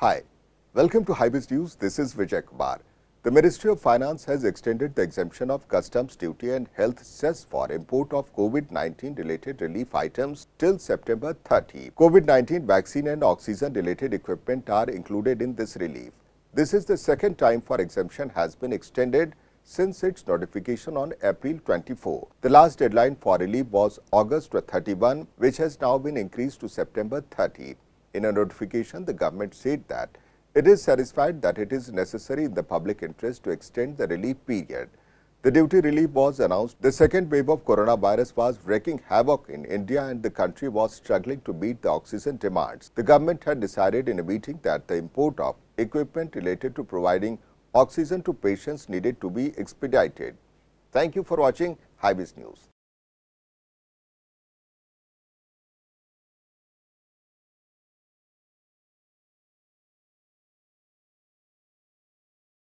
Hi, welcome to Hybrids News. This is Vijay Kumar. The Ministry of Finance has extended the exemption of customs duty and health cess for import of COVID-19 related relief items till September 30. COVID-19 vaccine and oxygen related equipment are included in this relief. This is the second time for exemption has been extended since its notification on April 24. The last deadline for relief was August 31, which has now been increased to September 30. In a notification, the government said that it is satisfied that it is necessary in the public interest to extend the relief period. The duty relief was announced. The second wave of coronavirus was wreaking havoc in India and the country was struggling to meet the oxygen demands. The government had decided in a meeting that the import of equipment related to providing oxygen to patients needed to be expedited. Thank you for watching Highways News.